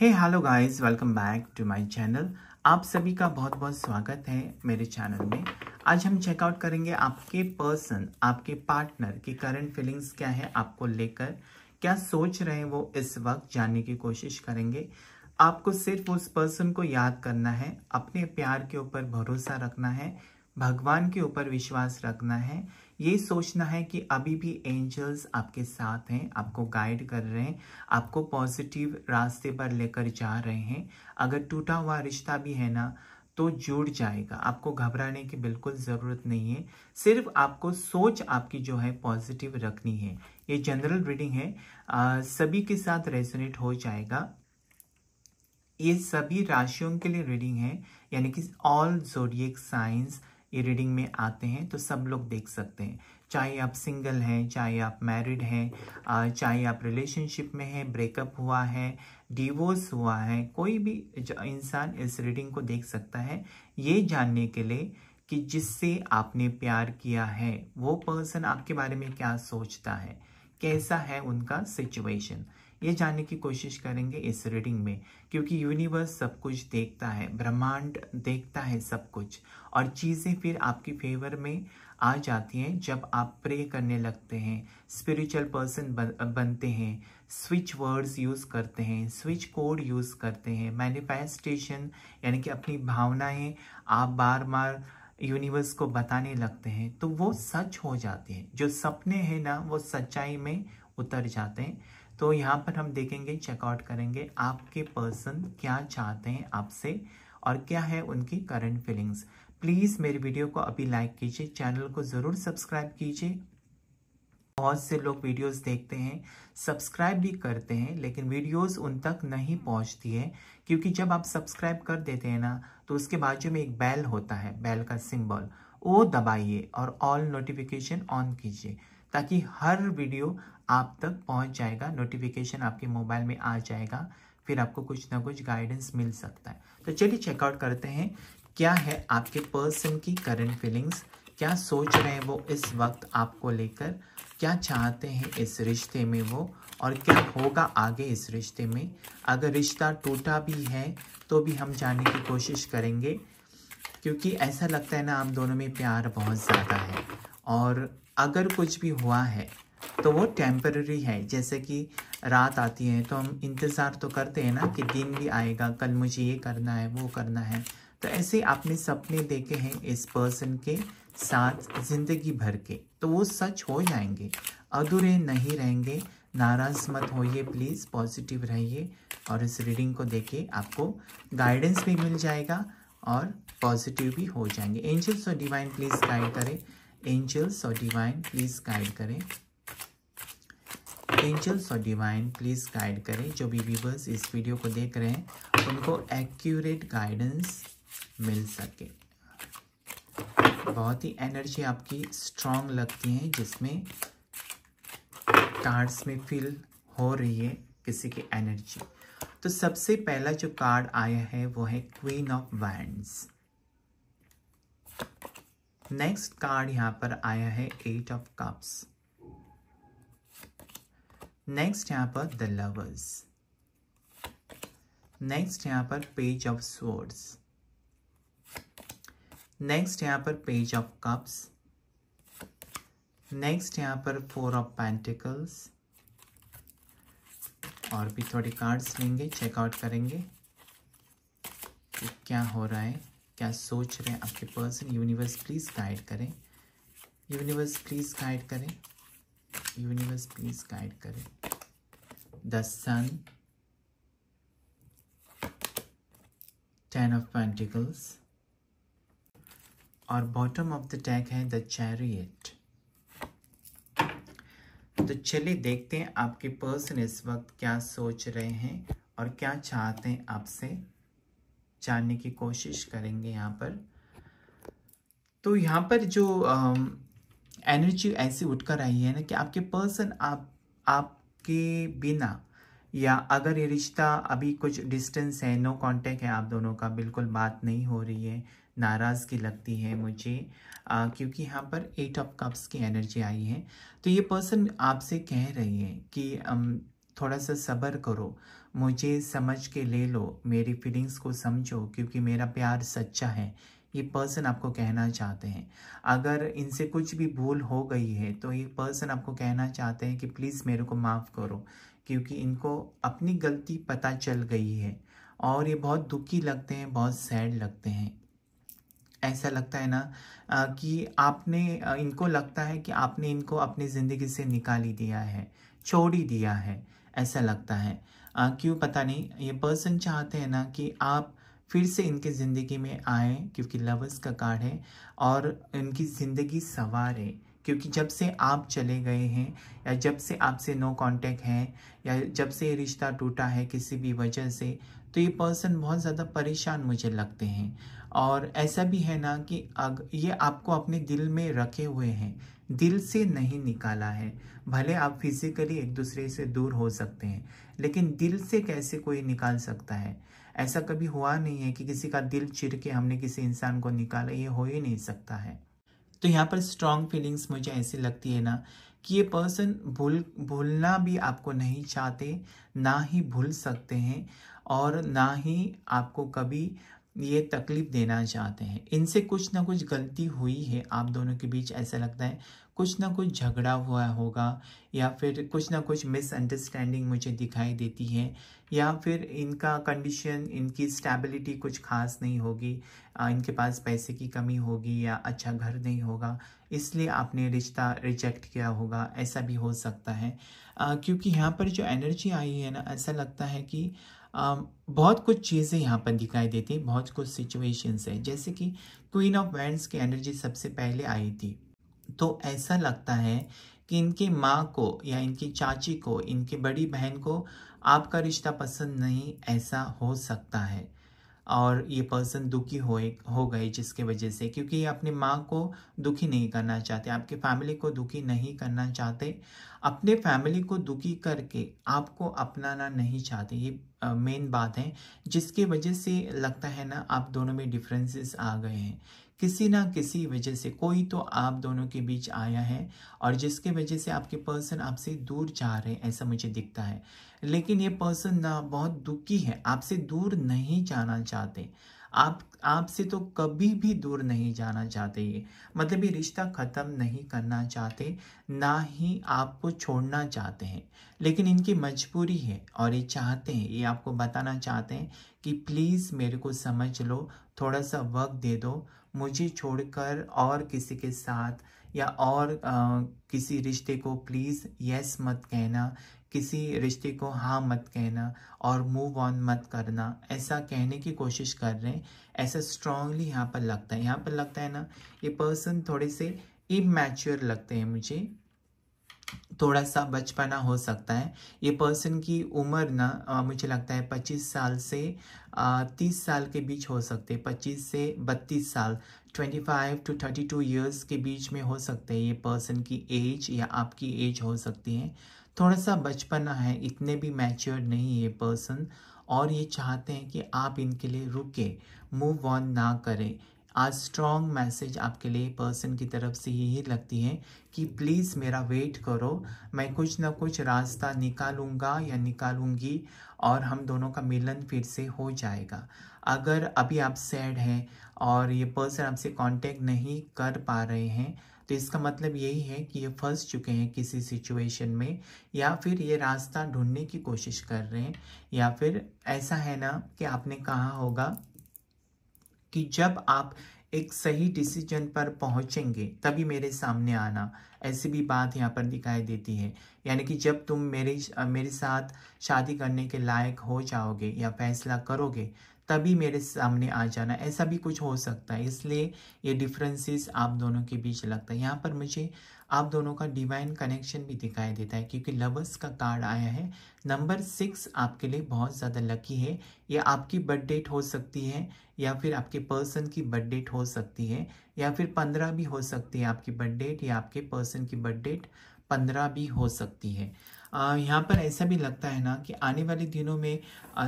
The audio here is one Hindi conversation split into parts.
Hey hello guys welcome back to my channel आप सभी का बहुत बहुत स्वागत है मेरे चैनल में आज हम चेकआउट करेंगे आपके पर्सन आपके पार्टनर की करंट फीलिंग्स क्या है आपको लेकर क्या सोच रहे हैं वो इस वक्त जानने की कोशिश करेंगे आपको सिर्फ उस पर्सन को याद करना है अपने प्यार के ऊपर भरोसा रखना है भगवान के ऊपर विश्वास रखना है ये सोचना है कि अभी भी एंजल्स आपके साथ हैं आपको गाइड कर रहे हैं आपको पॉजिटिव रास्ते पर लेकर जा रहे हैं अगर टूटा हुआ रिश्ता भी है ना तो जुड़ जाएगा आपको घबराने की बिल्कुल ज़रूरत नहीं है सिर्फ आपको सोच आपकी जो है पॉजिटिव रखनी है ये जनरल रीडिंग है आ, सभी के साथ रेजोनेट हो जाएगा ये सभी राशियों के लिए रीडिंग है यानी कि ऑल जोडियक साइंस ये रीडिंग में आते हैं तो सब लोग देख सकते हैं चाहे आप सिंगल हैं चाहे आप मैरिड हैं चाहे आप रिलेशनशिप में हैं ब्रेकअप हुआ है डिवोर्स हुआ है कोई भी इंसान इस रीडिंग को देख सकता है ये जानने के लिए कि जिससे आपने प्यार किया है वो पर्सन आपके बारे में क्या सोचता है कैसा है उनका सिचुएशन ये जानने की कोशिश करेंगे इस रीडिंग में क्योंकि यूनिवर्स सब कुछ देखता है ब्रह्मांड देखता है सब कुछ और चीज़ें फिर आपकी फेवर में आ जाती हैं जब आप प्रे करने लगते हैं स्पिरिचुअल पर्सन बन, बनते हैं स्विच वर्ड्स यूज़ करते हैं स्विच कोड यूज़ करते हैं मैनिफेस्टेशन यानी कि अपनी भावनाएं आप बार बार यूनिवर्स को बताने लगते हैं तो वो सच हो जाते हैं जो सपने हैं ना वो सच्चाई में उतर जाते हैं तो यहाँ पर हम देखेंगे चेकआउट करेंगे आपके पर्सन क्या चाहते हैं आपसे और क्या है उनकी करंट फीलिंग्स प्लीज़ मेरे वीडियो को अभी लाइक कीजिए चैनल को ज़रूर सब्सक्राइब कीजिए बहुत से लोग वीडियोस देखते हैं सब्सक्राइब भी करते हैं लेकिन वीडियोस उन तक नहीं पहुंचती है क्योंकि जब आप सब्सक्राइब कर देते हैं ना तो उसके बाजू में एक बैल होता है बैल का सिंबल वो दबाइए और ऑल नोटिफिकेशन ऑन कीजिए ताकि हर वीडियो आप तक पहुंच जाएगा नोटिफिकेशन आपके मोबाइल में आ जाएगा फिर आपको कुछ ना कुछ गाइडेंस मिल सकता है तो चलिए चेकआउट करते हैं क्या है आपके पर्सन की करंट फीलिंग्स क्या सोच रहे हैं वो इस वक्त आपको लेकर क्या चाहते हैं इस रिश्ते में वो और क्या होगा आगे इस रिश्ते में अगर रिश्ता टूटा भी है तो भी हम जाने की कोशिश करेंगे क्योंकि ऐसा लगता है ना आप दोनों में प्यार बहुत ज़्यादा है और अगर कुछ भी हुआ है तो वो टेम्पररी है जैसे कि रात आती है तो हम इंतज़ार तो करते हैं ना कि दिन भी आएगा कल मुझे ये करना है वो करना है तो ऐसे आपने सपने देखे हैं इस पर्सन के साथ ज़िंदगी भर के तो वो सच हो जाएंगे अधूरे नहीं रहेंगे नाराज़ मत होइए प्लीज़ पॉजिटिव रहिए और इस रीडिंग को देखिए आपको गाइडेंस भी मिल जाएगा और पॉजिटिव भी हो जाएंगे एंजल्स और डिवाइन प्लीज़ गाइड करें एंजल्स और डिवाइन प्लीज़ गाइड करें एंजल्स और डिवाइन प्लीज़ गाइड करें जो भी व्यूवर्स इस वीडियो को देख रहे हैं उनको एक्यूरेट गाइडेंस मिल सके बहुत ही एनर्जी आपकी स्ट्रांग लगती है जिसमें कार्ड्स में फील हो रही है किसी की एनर्जी तो सबसे पहला जो कार्ड आया है वो है queen of wands next card यहाँ पर आया है एट ऑफ कप्स नेक्स्ट यहाँ पर द लवर्स नेक्स्ट यहाँ पर पेज ऑफ स्वर्ड्स नेक्स्ट यहाँ पर पेज ऑफ कप्स नेक्स्ट यहाँ पर फोर ऑफ पैंटिकल्स और भी थोड़े कार्ड्स लेंगे चेकआउट करेंगे क्या हो रहा है क्या सोच रहे हैं आपके पर्सन यूनिवर्स प्लीज़ गाइड करें यूनिवर्स प्लीज़ गाइड करें यूनिवर्स प्लीज़ गाइड करें the sun ten of pentacles और बॉटम ऑफ द टैग है द चैरियट तो चलिए देखते हैं आपके पर्सन इस वक्त क्या सोच रहे हैं और क्या चाहते हैं आपसे जानने की कोशिश करेंगे यहाँ पर तो यहाँ पर जो एनर्जी ऐसी उठकर आई है ना कि आपके पर्सन आप आपके बिना या अगर ये रिश्ता अभी कुछ डिस्टेंस है नो कांटेक्ट है आप दोनों का बिल्कुल बात नहीं हो रही है नाराज़गी लगती है मुझे आ, क्योंकि यहाँ पर एट ऑफ कप्स की एनर्जी आई है तो ये पर्सन आपसे कह रही है कि थोड़ा सा सब्र करो मुझे समझ के ले लो मेरी फीलिंग्स को समझो क्योंकि मेरा प्यार सच्चा है ये पर्सन आपको कहना चाहते हैं अगर इनसे कुछ भी भूल हो गई है तो ये पर्सन आपको कहना चाहते हैं कि प्लीज़ मेरे को माफ़ करो क्योंकि इनको अपनी गलती पता चल गई है और ये बहुत दुखी लगते हैं बहुत सैड लगते हैं ऐसा लगता है ना कि आपने इनको लगता है कि आपने इनको अपनी ज़िंदगी से निकाल ही दिया है छोड़ ही दिया है ऐसा लगता है आ, क्यों पता नहीं ये पर्सन चाहते हैं ना कि आप फिर से इनके ज़िंदगी में आए क्योंकि लवर्स का कार्ड है और इनकी ज़िंदगी सवार है क्योंकि जब से आप चले गए हैं या जब से आपसे नो कांटेक्ट है या जब से ये रिश्ता टूटा है किसी भी वजह से तो ये पर्सन बहुत ज़्यादा परेशान मुझे लगते हैं और ऐसा भी है ना कि अग ये आपको अपने दिल में रखे हुए हैं दिल से नहीं निकाला है भले आप फिजिकली एक दूसरे से दूर हो सकते हैं लेकिन दिल से कैसे कोई निकाल सकता है ऐसा कभी हुआ नहीं है कि किसी का दिल चिर के हमने किसी इंसान को निकाला ये हो ही नहीं सकता है तो यहाँ पर स्ट्रॉन्ग फीलिंग्स मुझे ऐसी लगती है ना कि ये पर्सन भूल भूलना भी आपको नहीं चाहते ना ही भूल सकते हैं और ना ही आपको कभी ये तकलीफ देना चाहते हैं इनसे कुछ ना कुछ गलती हुई है आप दोनों के बीच ऐसा लगता है कुछ ना कुछ झगड़ा हुआ होगा या फिर कुछ ना कुछ मिसअंडरस्टैंडिंग मुझे दिखाई देती है या फिर इनका कंडीशन इनकी स्टेबिलिटी कुछ खास नहीं होगी इनके पास पैसे की कमी होगी या अच्छा घर नहीं होगा इसलिए आपने रिश्ता रिजेक्ट किया होगा ऐसा भी हो सकता है क्योंकि यहाँ पर जो एनर्जी आई है ना ऐसा लगता है कि बहुत कुछ चीज़ें यहाँ पर दिखाई देती हैं बहुत कुछ सिचुएशंस हैं जैसे कि क्वीन ऑफ वैंड्स की एनर्जी सबसे पहले आई थी तो ऐसा लगता है कि इनकी माँ को या इनकी चाची को इनकी बड़ी बहन को आपका रिश्ता पसंद नहीं ऐसा हो सकता है और ये पर्सन दुखी हो हो गए जिसके वजह से क्योंकि ये अपनी माँ को दुखी नहीं करना चाहते आपके फैमिली को दुखी नहीं करना चाहते अपने फैमिली को दुखी करके आपको अपनाना नहीं चाहते ये मेन बात है जिसकी वजह से लगता है ना आप दोनों में डिफरेंसेस आ गए हैं किसी ना किसी वजह से कोई तो आप दोनों के बीच आया है और जिसके वजह से आपके पर्सन आपसे दूर जा रहे हैं ऐसा मुझे दिखता है लेकिन ये पर्सन ना बहुत दुखी है आपसे दूर नहीं जाना चाहते आप आपसे तो कभी भी दूर नहीं जाना चाहते ये मतलब ये रिश्ता ख़त्म नहीं करना चाहते ना ही आपको छोड़ना चाहते हैं लेकिन इनकी मजबूरी है और ये चाहते हैं ये आपको बताना चाहते हैं कि प्लीज़ मेरे को समझ लो थोड़ा सा वक्त दे दो मुझे छोड़कर और किसी के साथ या और आ, किसी रिश्ते को प्लीज़ यस मत कहना किसी रिश्ते को हाँ मत कहना और मूव ऑन मत करना ऐसा कहने की कोशिश कर रहे हैं ऐसा स्ट्रांगली यहाँ पर लगता है यहाँ पर लगता है ना ये पर्सन थोड़े से इमेच्योर लगते हैं मुझे थोड़ा सा बचपना हो सकता है ये पर्सन की उम्र ना मुझे लगता है पच्चीस साल से तीस साल के बीच हो सकते हैं पच्चीस से बत्तीस साल twenty five to thirty two years के बीच में हो सकते हैं ये पर्सन की एज या आपकी एज हो सकती है थोड़ा सा बचपना है इतने भी मैच्योर नहीं ये पर्सन और ये चाहते हैं कि आप इनके लिए रुके मूव ऑन ना करें आज स्ट्रॉन्ग मैसेज आपके लिए पर्सन की तरफ से यही लगती है कि प्लीज़ मेरा वेट करो मैं कुछ ना कुछ रास्ता निकालूंगा या निकालूंगी और हम दोनों का मिलन फिर से हो जाएगा अगर अभी आप सैड हैं और ये पर्सन आपसे कांटेक्ट नहीं कर पा रहे हैं तो इसका मतलब यही है कि ये फंस चुके हैं किसी सिचुएशन में या फिर ये रास्ता ढूंढने की कोशिश कर रहे हैं या फिर ऐसा है ना कि आपने कहा होगा कि जब आप एक सही डिसीजन पर पहुंचेंगे तभी मेरे सामने आना ऐसी भी बात यहाँ पर दिखाई देती है यानी कि जब तुम मेरे मेरे साथ शादी करने के लायक हो जाओगे या फैसला करोगे तभी मेरे सामने आ जाना ऐसा भी कुछ हो सकता है इसलिए ये डिफरेंसेस आप दोनों के बीच लगता है यहाँ पर मुझे आप दोनों का डिवाइन कनेक्शन भी दिखाई देता है क्योंकि लवर्स का कार्ड आया है नंबर सिक्स आपके लिए बहुत ज़्यादा लकी है या आपकी बर्थ डेट हो सकती है या फिर आपके पर्सन की बर्थ डेट हो सकती है या फिर पंद्रह भी हो सकती है आपकी बर्थ डेट या आपके पर्सन की बर्थ डेट पंद्रह भी हो सकती है यहाँ पर ऐसा भी लगता है ना कि आने वाले दिनों में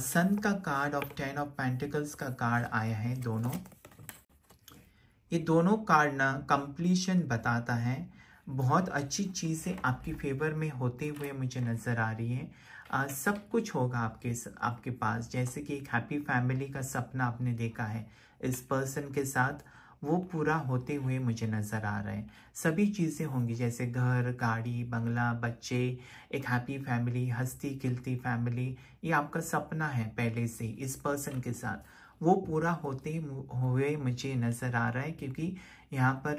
सन का card of ten of pentacles का कार्ड आया है दोनों ये दोनों कार्ड ना कंप्लीशन बताता है बहुत अच्छी चीज़ें आपकी फेवर में होते हुए मुझे नज़र आ रही है आ, सब कुछ होगा आपके आपके पास जैसे कि एक हैप्पी फैमिली का सपना आपने देखा है इस पर्सन के साथ वो पूरा होते हुए मुझे नज़र आ रहा है सभी चीज़ें होंगी जैसे घर गाड़ी बंगला बच्चे एक हैप्पी फैमिली हंसती खिलती फैमिली ये आपका सपना है पहले से इस पर्सन के साथ वो पूरा होते हुए मुझे नज़र आ रहा है क्योंकि यहाँ पर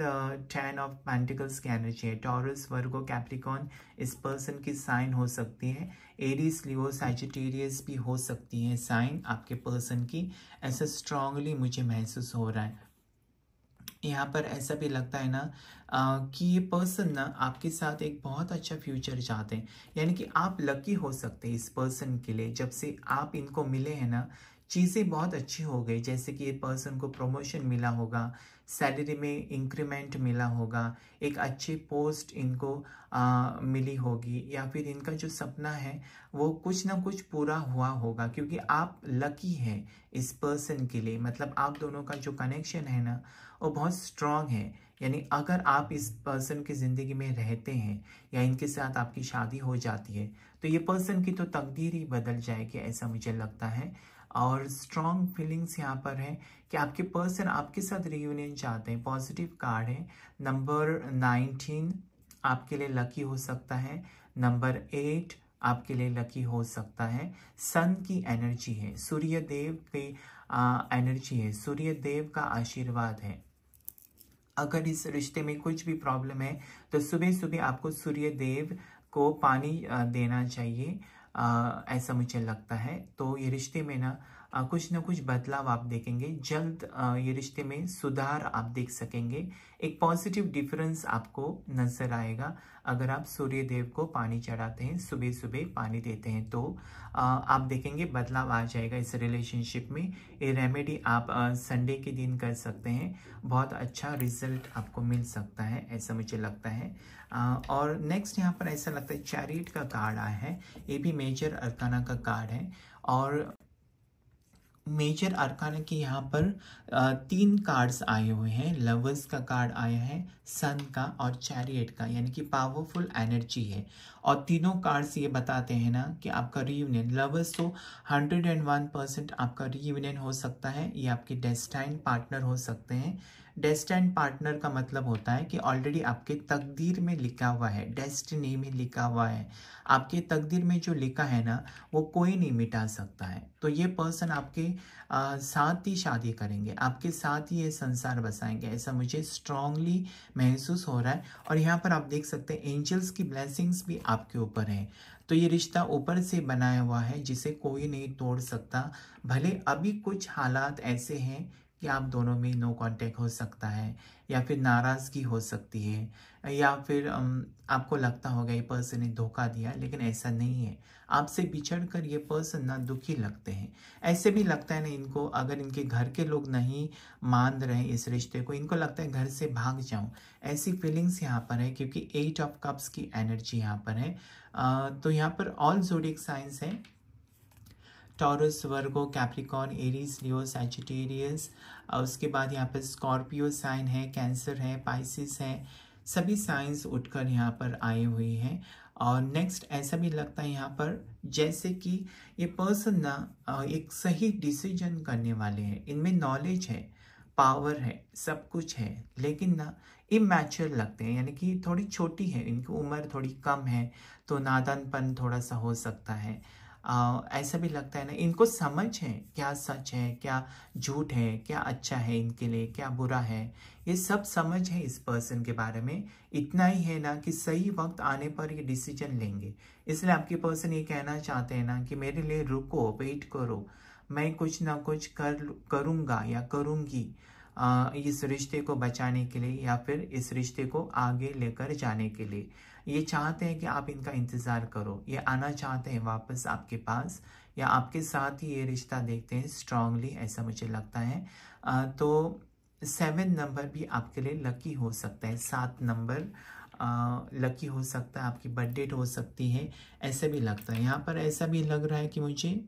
टेन ऑफ पेंटिकल्स की एनर्जी है टॉरस वर्गो कैप्रिकॉन इस पर्सन की साइन हो सकती है एरीज लियो सैजिटेरियस भी हो सकती है साइन आपके पर्सन की ऐसा स्ट्रांगली मुझे महसूस हो रहा है यहाँ पर ऐसा भी लगता है ना आ, कि ये पर्सन ना आपके साथ एक बहुत अच्छा फ्यूचर चाहते हैं यानी कि आप लकी हो सकते हैं इस पर्सन के लिए जब से आप इनको मिले हैं ना चीज़ें बहुत अच्छी हो गई जैसे कि पर्सन को प्रमोशन मिला होगा सैलरी में इंक्रीमेंट मिला होगा एक अच्छी पोस्ट इनको आ, मिली होगी या फिर इनका जो सपना है वो कुछ ना कुछ पूरा हुआ होगा क्योंकि आप लकी हैं इस पर्सन के लिए मतलब आप दोनों का जो कनेक्शन है ना वो बहुत स्ट्रांग है यानी अगर आप इस पर्सन की ज़िंदगी में रहते हैं या इनके साथ आपकी शादी हो जाती है तो ये पर्सन की तो तकदीर ही बदल जाएगी ऐसा मुझे लगता है और स्ट्रॉन्ग फीलिंग्स यहाँ पर है कि आपके पर्सन आपके साथ रियूनियन चाहते हैं पॉजिटिव कार्ड है नंबर नाइनटीन आपके लिए लकी हो सकता है नंबर एट आपके लिए लकी हो सकता है सन की एनर्जी है सूर्य देव की एनर्जी है सूर्य देव का आशीर्वाद है अगर इस रिश्ते में कुछ भी प्रॉब्लम है तो सुबह सुबह आपको सूर्य देव को पानी देना चाहिए ऐसा मुझे लगता है तो ये रिश्ते में ना कुछ ना कुछ बदलाव आप देखेंगे जल्द ये रिश्ते में सुधार आप देख सकेंगे एक पॉजिटिव डिफरेंस आपको नजर आएगा अगर आप सूर्य देव को पानी चढ़ाते हैं सुबह सुबह पानी देते हैं तो आप देखेंगे बदलाव आ जाएगा इस रिलेशनशिप में ये रेमेडी आप संडे के दिन कर सकते हैं बहुत अच्छा रिजल्ट आपको मिल सकता है ऐसा मुझे लगता है और नेक्स्ट यहाँ पर ऐसा लगता है चैरिट का कार्ड आया है ये भी मेजर अरकाना का कार्ड है और मेजर अरकान के यहाँ पर तीन कार्ड्स आए हुए हैं लवर्स का कार्ड आया है सन का और चैरियट का यानी कि पावरफुल एनर्जी है और तीनों कार्ड्स ये बताते हैं ना कि आपका रीयूनियन लवर्स तो हंड्रेड एंड वन परसेंट आपका रीयूनियन हो सकता है ये आपके डेस्टाइन पार्टनर हो सकते हैं डेस्टाइन पार्टनर का मतलब होता है कि ऑलरेडी आपके तकदीर में लिखा हुआ है डेस्टिनी में लिखा हुआ है आपके तकदीर में जो लिखा है ना वो कोई नहीं मिटा सकता है तो ये पर्सन आपके आ, साथ ही शादी करेंगे आपके साथ ही ये संसार बसाएंगे ऐसा मुझे स्ट्रांगली महसूस हो रहा है और यहाँ पर आप देख सकते हैं एंजल्स की ब्लेसिंग्स भी आपके ऊपर है तो ये रिश्ता ऊपर से बनाया हुआ है जिसे कोई नहीं तोड़ सकता भले अभी कुछ हालात ऐसे हैं कि आप दोनों में नो कांटेक्ट हो सकता है या फिर नाराज़गी हो सकती है या फिर आपको लगता होगा ये पर्सन ने धोखा दिया लेकिन ऐसा नहीं है आपसे बिछड़ कर ये पर्सन ना दुखी लगते हैं ऐसे भी लगता है ना इनको अगर इनके घर के लोग नहीं मान रहे इस रिश्ते को इनको लगता है घर से भाग जाऊँ ऐसी फीलिंग्स यहाँ पर है क्योंकि एट ऑफ कप्स की एनर्जी यहाँ पर है आ, तो यहाँ पर ऑल जोडिक साइंस है Taurus Virgo Capricorn Aries Leo Sagittarius उसके बाद यहाँ पर स्कॉर्पियो साइन है कैंसर है पाइसिस है सभी साइंस उठकर यहाँ पर आए हुए हैं और नेक्स्ट ऐसा भी लगता है यहाँ पर जैसे कि ये पर्सन ना एक सही डिसीजन करने वाले हैं इनमें नॉलेज है पावर है सब कुछ है लेकिन ना इमेच्योर लगते हैं यानी कि थोड़ी छोटी है इनकी उम्र थोड़ी कम है तो नादानपन थोड़ा सा हो सकता है आ, ऐसा भी लगता है ना इनको समझ है क्या सच है क्या झूठ है क्या अच्छा है इनके लिए क्या बुरा है ये सब समझ है इस पर्सन के बारे में इतना ही है ना कि सही वक्त आने पर ये डिसीजन लेंगे इसलिए आपके पर्सन ये कहना चाहते हैं ना कि मेरे लिए रुको वेट करो मैं कुछ ना कुछ कर करूँगा या करूँगी इस रिश्ते को बचाने के लिए या फिर इस रिश्ते को आगे लेकर जाने के लिए ये चाहते हैं कि आप इनका इंतज़ार करो ये आना चाहते हैं वापस आपके पास या आपके साथ ही ये रिश्ता देखते हैं स्ट्रांगली ऐसा मुझे लगता है तो सेवन नंबर भी आपके लिए लकी हो सकता है सात नंबर लकी हो सकता है आपकी बर्थ डेट हो सकती है ऐसे भी लगता है यहाँ पर ऐसा भी लग रहा है कि मुझे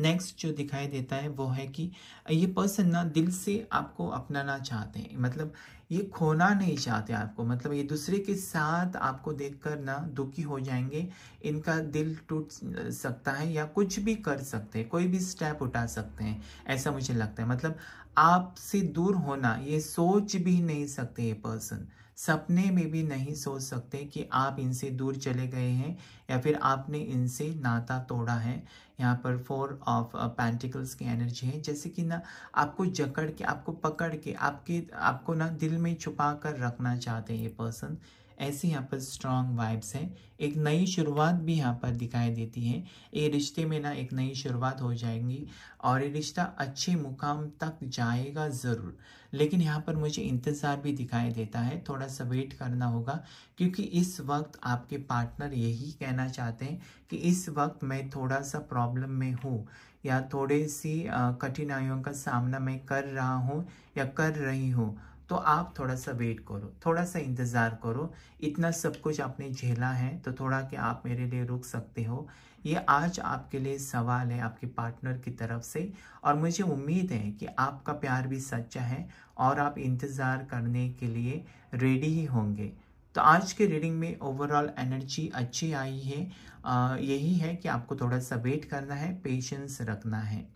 नेक्स्ट जो दिखाई देता है वो है कि ये पर्सन ना दिल से आपको अपनाना चाहते हैं मतलब ये खोना नहीं चाहते आपको मतलब ये दूसरे के साथ आपको देखकर ना दुखी हो जाएंगे इनका दिल टूट सकता है या कुछ भी कर सकते हैं कोई भी स्टेप उठा सकते हैं ऐसा मुझे लगता है मतलब आपसे दूर होना ये सोच भी नहीं सकते ये पर्सन सपने में भी नहीं सोच सकते कि आप इनसे दूर चले गए हैं या फिर आपने इनसे नाता तोड़ा है यहाँ पर फोर ऑफ पैंटिकल्स की एनर्जी है जैसे कि ना आपको जकड़ के आपको पकड़ के आपके आपको ना दिल में छुपा कर रखना चाहते हैं ये पर्सन ऐसे यहाँ पर स्ट्रॉन्ग वाइब्स हैं एक नई शुरुआत भी यहाँ पर दिखाई देती है ये रिश्ते में ना एक नई शुरुआत हो जाएंगी और ये रिश्ता अच्छे मुकाम तक जाएगा ज़रूर लेकिन यहाँ पर मुझे इंतज़ार भी दिखाई देता है थोड़ा सा वेट करना होगा क्योंकि इस वक्त आपके पार्टनर यही कहना चाहते हैं कि इस वक्त मैं थोड़ा सा प्रॉब्लम में हूँ या थोड़ी सी कठिनाइयों का सामना मैं कर रहा हूँ या कर रही हूँ तो आप थोड़ा सा वेट करो थोड़ा सा इंतज़ार करो इतना सब कुछ आपने झेला है तो थोड़ा कि आप मेरे लिए रुक सकते हो ये आज आपके लिए सवाल है आपके पार्टनर की तरफ से और मुझे उम्मीद है कि आपका प्यार भी सच्चा है और आप इंतज़ार करने के लिए रेडी ही होंगे तो आज के रीडिंग में ओवरऑल एनर्जी अच्छी आई है आ, यही है कि आपको थोड़ा सा वेट करना है पेशेंस रखना है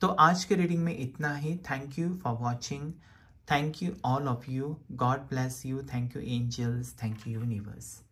तो आज के रीडिंग में इतना ही thank you for watching Thank you, all of you. God bless you. Thank you, angels. Thank you, universe.